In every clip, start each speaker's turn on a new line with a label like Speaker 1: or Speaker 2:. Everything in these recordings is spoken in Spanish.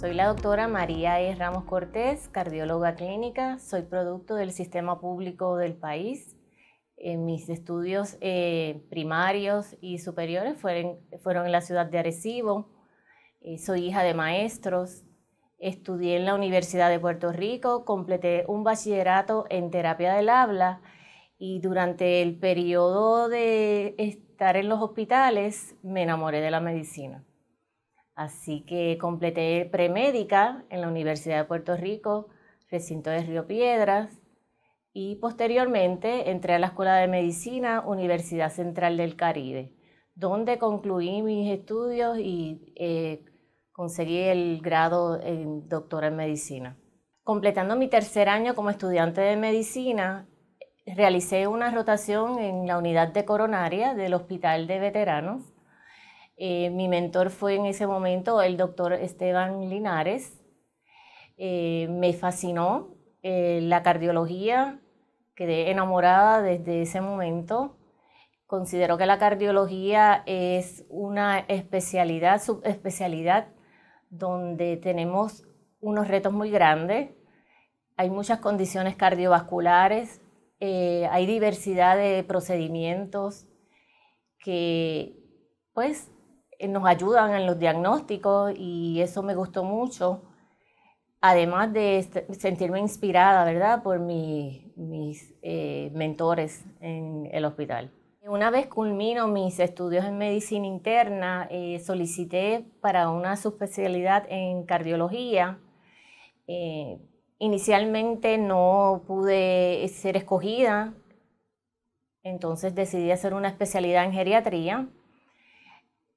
Speaker 1: Soy la doctora María E. Ramos Cortés, cardióloga clínica. Soy producto del sistema público del país. Eh, mis estudios eh, primarios y superiores fueron, fueron, en la ciudad de Arecibo. Eh, soy hija de maestros. Estudié en la Universidad de Puerto Rico, completé un bachillerato en terapia del habla y durante el periodo de estar en los hospitales me enamoré de la medicina. Así que completé premédica en la Universidad de Puerto Rico, recinto de Río Piedras, y posteriormente entré a la Escuela de Medicina, Universidad Central del Caribe, donde concluí mis estudios y eh, conseguí el grado en doctora en medicina. Completando mi tercer año como estudiante de medicina, realicé una rotación en la unidad de coronaria del Hospital de Veteranos eh, mi mentor fue en ese momento el doctor Esteban Linares. Eh, me fascinó eh, la cardiología, quedé enamorada desde ese momento. Considero que la cardiología es una especialidad, subespecialidad, donde tenemos unos retos muy grandes. Hay muchas condiciones cardiovasculares, hay diversidad de procedimientos que pues eh, nos ayudan en los diagnósticos y eso me gustó mucho. Además de sentirme inspirada, ¿verdad?, por mis eh, mentores en el hospital. Una vez culmino mis estudios en medicina interna, eh, solicité para una especialidad en cardiología. inicialmente no pude ser escogida, entonces decidí hacer una especialidad en geriatría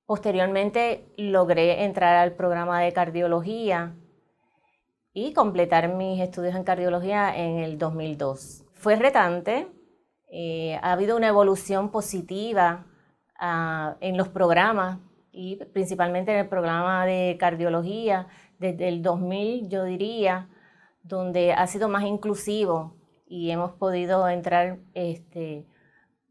Speaker 1: Posteriormente logré entrar al programa de cardiología y completar mis estudios en cardiología en el 2002. Fue retante, eh, ha habido una evolución positiva ah, en los programas y principalmente en el programa de cardiología desde el 2000, yo diría, donde ha sido más inclusivo y hemos podido entrar este,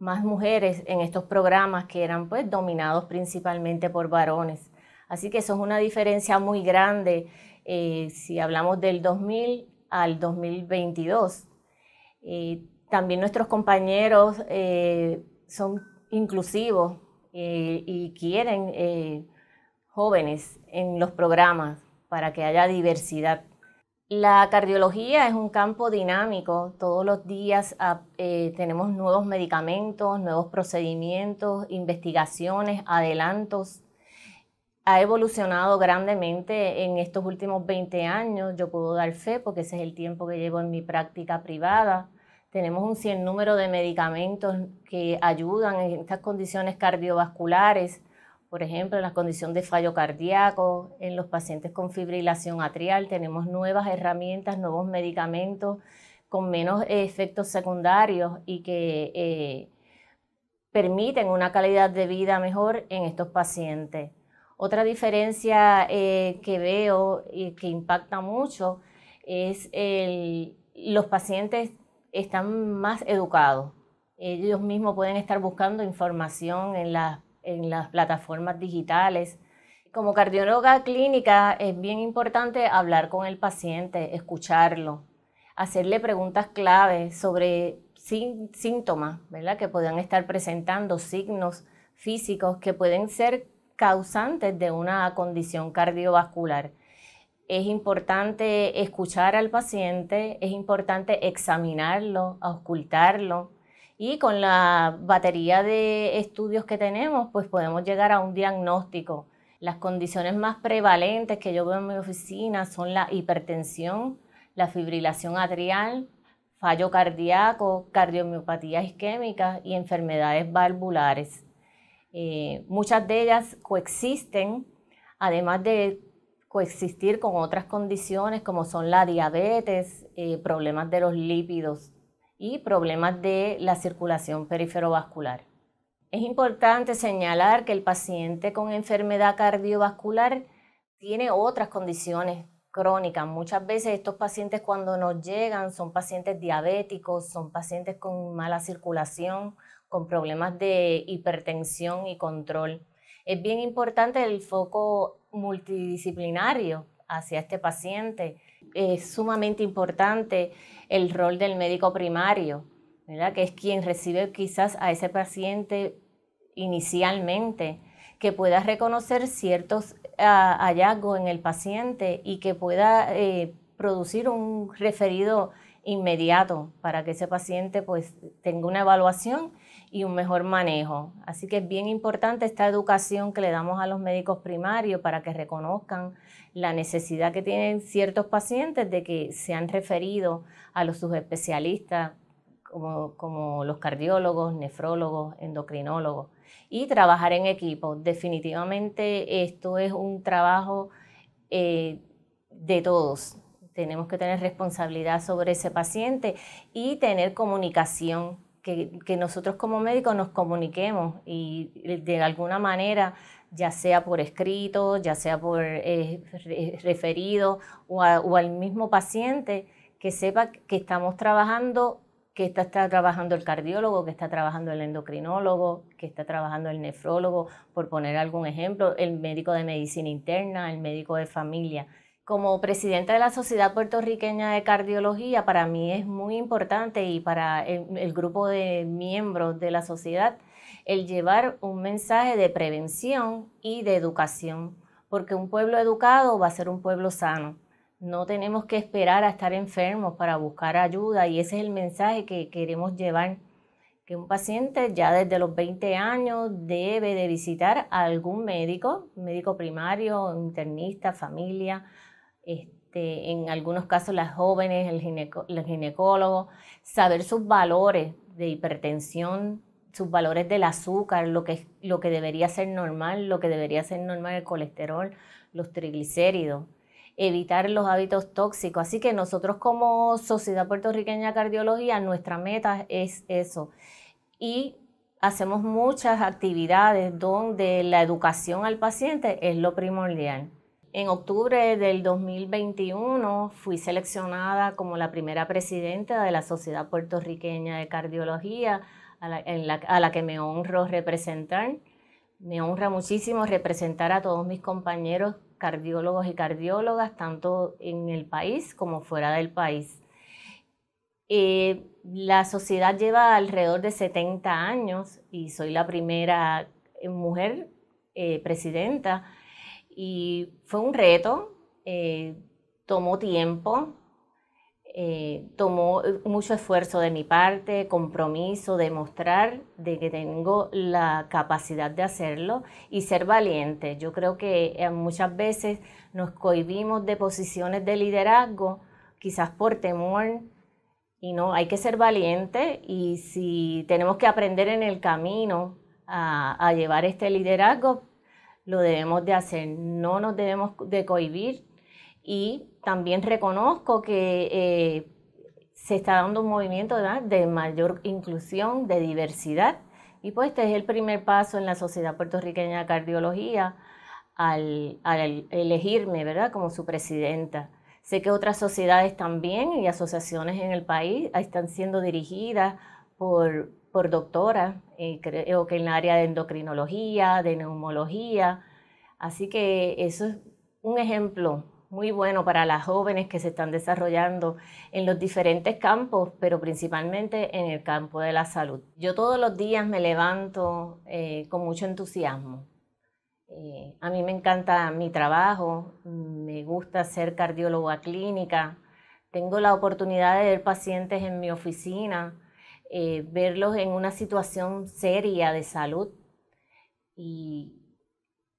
Speaker 1: más mujeres en estos programas que eran pues dominados principalmente por varones. Así que eso es una diferencia muy grande eh, si hablamos del 2000 al 2022. Eh, también nuestros compañeros eh, son inclusivos y quieren jóvenes en los programas para que haya diversidad. La cardiología es un campo dinámico. Todos los días ah, eh, tenemos nuevos medicamentos, nuevos procedimientos, investigaciones, adelantos. Ha evolucionado grandemente en estos últimos 20 años. Yo puedo dar fe porque ese es el tiempo que llevo en mi práctica privada. Tenemos un cien número de medicamentos que ayudan en estas condiciones cardiovasculares por ejemplo, en la condición de fallo cardíaco, en los pacientes con fibrilación atrial, tenemos nuevas herramientas, nuevos medicamentos con menos eh, efectos secundarios y que eh, permiten una calidad de vida mejor en estos pacientes. Otra diferencia eh, que veo y que impacta mucho es el, los pacientes están más educados. Ellos mismos pueden estar buscando información en las en las plataformas digitales. Como cardióloga clínica es bien importante hablar con el paciente, escucharlo, hacerle preguntas clave sobre síntomas ¿verdad? que puedan estar presentando, signos físicos que pueden ser causantes de una condición cardiovascular. Es importante escuchar al paciente, es importante examinarlo, auscultarlo y con la batería de estudios que tenemos, pues podemos llegar a un diagnóstico. Las condiciones más prevalentes que yo veo en mi oficina son la hipertensión, la fibrilación atrial, fallo cardíaco, cardiomiopatía isquémica y enfermedades valvulares. Eh, muchas de ellas coexisten, además de coexistir con otras condiciones como son la diabetes, eh, problemas de los lípidos y problemas de la circulación periferovascular. Es importante señalar que el paciente con enfermedad cardiovascular tiene otras condiciones crónicas. Muchas veces estos pacientes cuando nos llegan son pacientes diabéticos, son pacientes con mala circulación, con problemas de hipertensión y control. Es bien importante el foco multidisciplinario hacia este paciente es sumamente importante el rol del médico primario, ¿verdad? que es quien recibe quizás a ese paciente inicialmente, que pueda reconocer ciertos ah, hallazgos en el paciente y que pueda eh, producir un referido inmediato para que ese paciente pues tenga una evaluación y un mejor manejo. Así que es bien importante esta educación que le damos a los médicos primarios para que reconozcan la necesidad que tienen ciertos pacientes de que se han referido a los subespecialistas como, como los cardiólogos, nefrólogos, endocrinólogos y trabajar en equipo. Definitivamente esto es un trabajo eh, de todos. Tenemos que tener responsabilidad sobre ese paciente y tener comunicación que, nosotros como médicos nos comuniquemos y eh, de alguna manera, ya sea por escrito, ya sea por eh, referido o, al mismo paciente, que sepa que estamos trabajando, que está, trabajando el cardiólogo, que está trabajando el endocrinólogo, que está trabajando el nefrólogo, por poner algún ejemplo, el médico de medicina interna, el médico de familia como presidenta de la Sociedad Puertorriqueña de Cardiología, para mí es muy importante y para el, grupo de miembros de la sociedad el llevar un mensaje de prevención y de educación, porque un pueblo educado va a ser un pueblo sano. No tenemos que esperar a estar enfermos para buscar ayuda y ese es el mensaje que queremos llevar, que un paciente ya desde los 20 años debe de visitar a algún médico, médico primario, internista, familia, este, en algunos casos las jóvenes, el, ginecólogo, saber sus valores de hipertensión, sus valores del azúcar, lo que, lo que debería ser normal, lo que debería ser normal el colesterol, los triglicéridos, evitar los hábitos tóxicos. Así que nosotros como Sociedad Puertorriqueña de Cardiología, nuestra meta es eso. Y hacemos muchas actividades donde la educación al paciente es lo primordial. En octubre del 2021 fui seleccionada como la primera presidenta de la Sociedad Puertorriqueña de Cardiología, a la, que me honro representar. Me honra muchísimo representar a todos mis compañeros cardiólogos y cardiólogas, tanto en el país como fuera del país. Eh, la sociedad lleva alrededor de 70 años y soy la primera mujer eh, presidenta y fue un reto, eh, tomó tiempo, eh, tomó eh, mucho esfuerzo de mi parte, compromiso, demostrar de que tengo la capacidad de hacerlo y ser valiente. Yo creo que muchas veces nos cohibimos de posiciones de liderazgo, quizás por temor, y no, hay que ser valiente y si tenemos que aprender en el camino a llevar este liderazgo, lo debemos de hacer, no nos debemos de cohibir y también reconozco que eh, se está dando un movimiento de mayor inclusión, de diversidad y pues este es el primer paso en la Sociedad Puertorriqueña de Cardiología al, al elegirme ¿verdad? como su presidenta. Sé que otras sociedades también y asociaciones en el país están siendo dirigidas por, por doctora, eh, creo que en la área de endocrinología, de neumología. Así que eso es un ejemplo muy bueno para las jóvenes que se están desarrollando en los diferentes campos, pero principalmente en el campo de la salud. Yo todos los días me levanto eh, con mucho entusiasmo. Eh, a mí me encanta mi trabajo, me gusta ser cardióloga clínica, tengo la oportunidad de ver pacientes en mi oficina, eh, verlos en una situación seria de salud y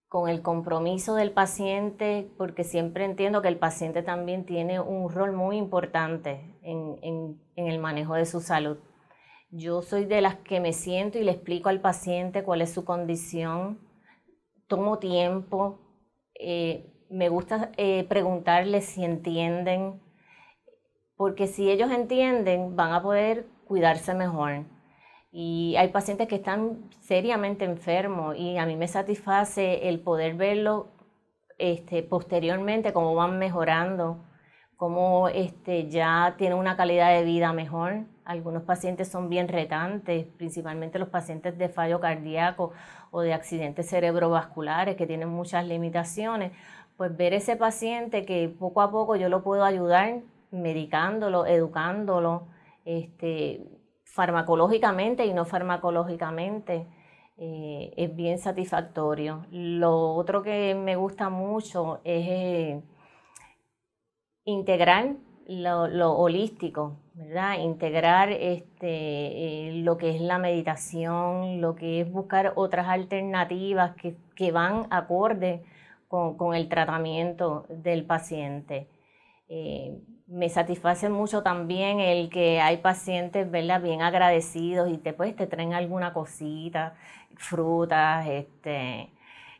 Speaker 1: con el compromiso del paciente, porque siempre entiendo que el paciente también tiene un rol muy importante en, el manejo de su salud. Yo soy de las que me siento y le explico al paciente cuál es su condición, tomo tiempo, eh, me gusta eh, preguntarles si entienden, porque si ellos entienden van a poder cuidarse mejor. Y hay pacientes que están seriamente enfermos y a mí me satisface el poder verlo este, posteriormente, cómo van mejorando, cómo este, ya tienen una calidad de vida mejor. Algunos pacientes son bien retantes, principalmente los pacientes de fallo cardíaco o de accidentes cerebrovasculares que tienen muchas limitaciones. Pues ver ese paciente que poco a poco yo lo puedo ayudar medicándolo, educándolo este, farmacológicamente y no farmacológicamente. Eh, es bien satisfactorio. Lo otro que me gusta mucho es eh, integrar lo, holístico, ¿verdad? Integrar este, eh, lo que es la meditación, lo que es buscar otras alternativas que, van acorde con, el tratamiento del paciente. Eh, me satisface mucho también el que hay pacientes, Bien agradecidos y te, pues, te traen alguna cosita, frutas, este,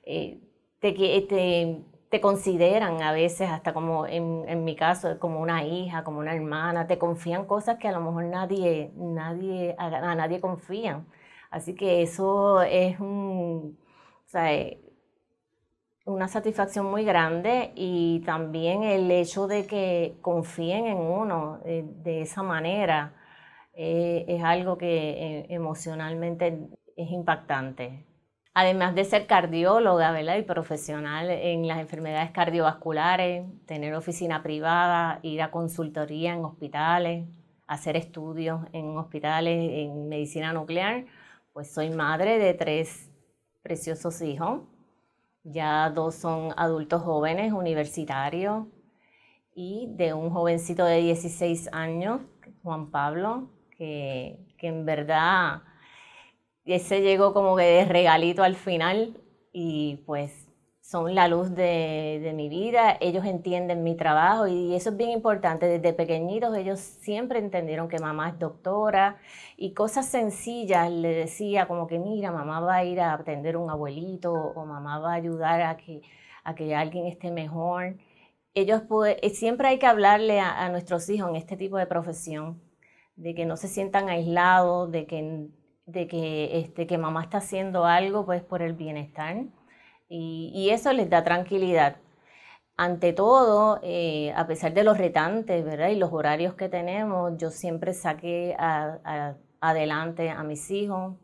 Speaker 1: eh, te, te, te, consideran a veces hasta como, en, mi caso, como una hija, como una hermana, te confían cosas que a lo mejor nadie, nadie, a, nadie confían. Así que eso es un, eh, una satisfacción muy grande y también el hecho de que confíen en uno eh, de esa manera eh, es algo que eh, emocionalmente es impactante. Además de ser cardióloga ¿verdad? y profesional en las enfermedades cardiovasculares, tener oficina privada, ir a consultoría en hospitales, hacer estudios en hospitales en medicina nuclear, pues soy madre de tres preciosos hijos ya dos son adultos jóvenes, universitarios, y de un jovencito de 16 años, Juan Pablo, que, que en verdad ese llegó como que de regalito al final y pues son la luz de, mi vida, ellos entienden mi trabajo y eso es bien importante. Desde pequeñitos ellos siempre entendieron que mamá es doctora y cosas sencillas le decía como que mira, mamá va a ir a atender un abuelito o mamá va a ayudar a que, alguien esté mejor. Ellos eh, siempre hay que hablarle a, nuestros hijos en este tipo de profesión, de que no se sientan aislados, de que, de que, este, que mamá está haciendo algo pues por el bienestar y, eso les da tranquilidad. Ante todo, eh, a pesar de los retantes ¿verdad? y los horarios que tenemos, yo siempre saqué adelante a mis hijos,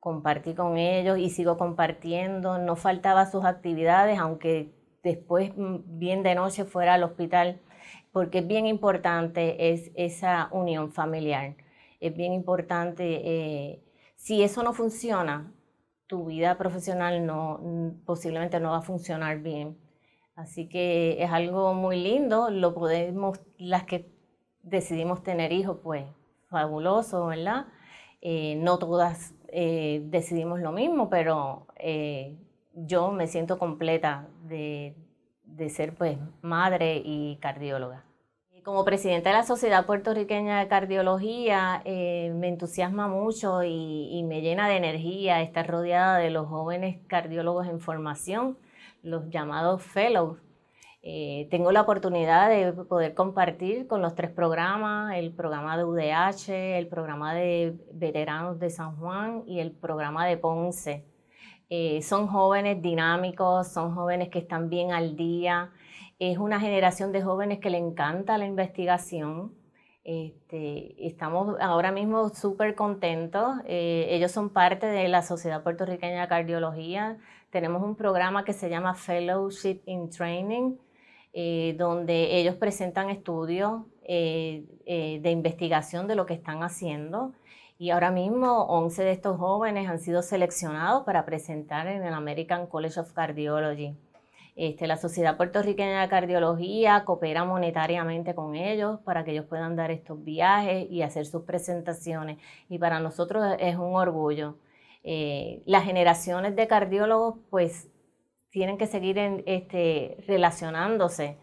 Speaker 1: compartí con ellos y sigo compartiendo. No faltaba sus actividades, aunque después mm, bien de noche fuera al hospital, porque es bien importante es esa unión familiar. Es bien importante, eh, si eso no funciona, tu vida profesional no, mm, posiblemente no va a funcionar bien. Así que es algo muy lindo, lo podemos, las que decidimos tener hijos, pues fabuloso, ¿verdad? Eh, no todas eh, decidimos lo mismo, pero eh, yo me siento completa de, de ser pues madre y cardióloga. Como presidenta de la Sociedad Puertorriqueña de Cardiología, eh, me entusiasma mucho y, me llena de energía estar rodeada de los jóvenes cardiólogos en formación, los llamados fellows. Eh, tengo la oportunidad de poder compartir con los tres programas, el programa de UDH, el programa de veteranos de San Juan y el programa de Ponce. Eh, son jóvenes dinámicos, son jóvenes que están bien al día, es una generación de jóvenes que le encanta la investigación. Este, estamos ahora mismo súper contentos. Eh, ellos son parte de la Sociedad Puertorriqueña de Cardiología. Tenemos un programa que se llama Fellowship in Training, eh, donde ellos presentan estudios eh, de investigación de lo que están haciendo. Y ahora mismo 11 de estos jóvenes han sido seleccionados para presentar en el American College of Cardiology. Este, la Sociedad Puertorriqueña de Cardiología coopera monetariamente con ellos para que ellos puedan dar estos viajes y hacer sus presentaciones. Y para nosotros es un orgullo. Eh, las generaciones de cardiólogos pues tienen que seguir este, relacionándose.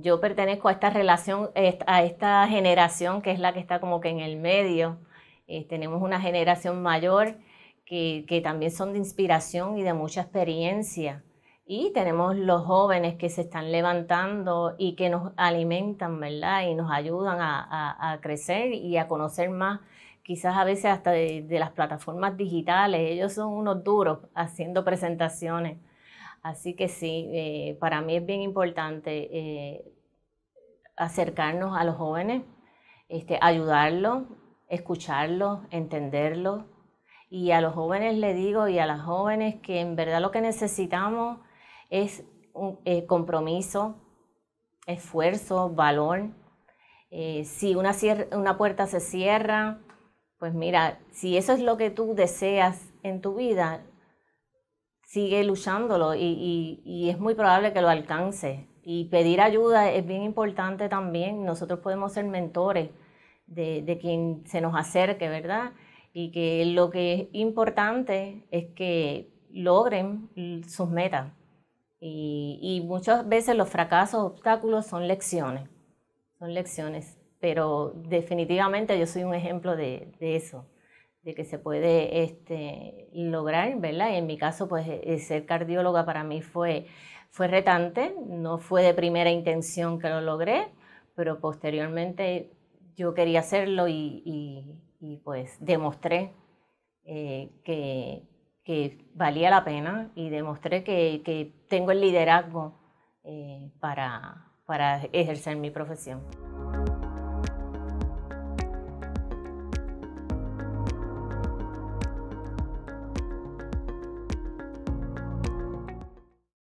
Speaker 1: Yo pertenezco a esta relación, a esta generación que es la que está como que en el medio. Eh, tenemos una generación mayor que también son de inspiración y de mucha experiencia y tenemos los jóvenes que se están levantando y que nos alimentan, ¿verdad? Y nos ayudan a, crecer y a conocer más, quizás a veces hasta de, las plataformas digitales. Ellos son unos duros haciendo presentaciones. Así que sí, eh, para mí es bien importante eh, acercarnos a los jóvenes, este, ayudarlos, escucharlos, entenderlos. Y a los jóvenes le digo y a las jóvenes que en verdad lo que necesitamos es un eh, compromiso, esfuerzo, valor. Eh, si una, puerta se cierra, pues mira, si eso es lo que tú deseas en tu vida, sigue luchándolo y, es muy probable que lo alcance. Y pedir ayuda es bien importante también. Nosotros podemos ser mentores de quien se nos acerque, ¿verdad? Y que lo que es importante es que logren sus metas. Y, muchas veces los fracasos, obstáculos son lecciones, son lecciones, pero definitivamente yo soy un ejemplo de, eso, de que se puede este, lograr, ¿verdad? Y en mi caso, pues eh, ser cardióloga para mí fue, fue retante, no fue de primera intención que lo logré, pero posteriormente yo quería hacerlo y, pues demostré eh, que, valía la pena y demostré que, que tengo el liderazgo eh, para ejercer mi profesión.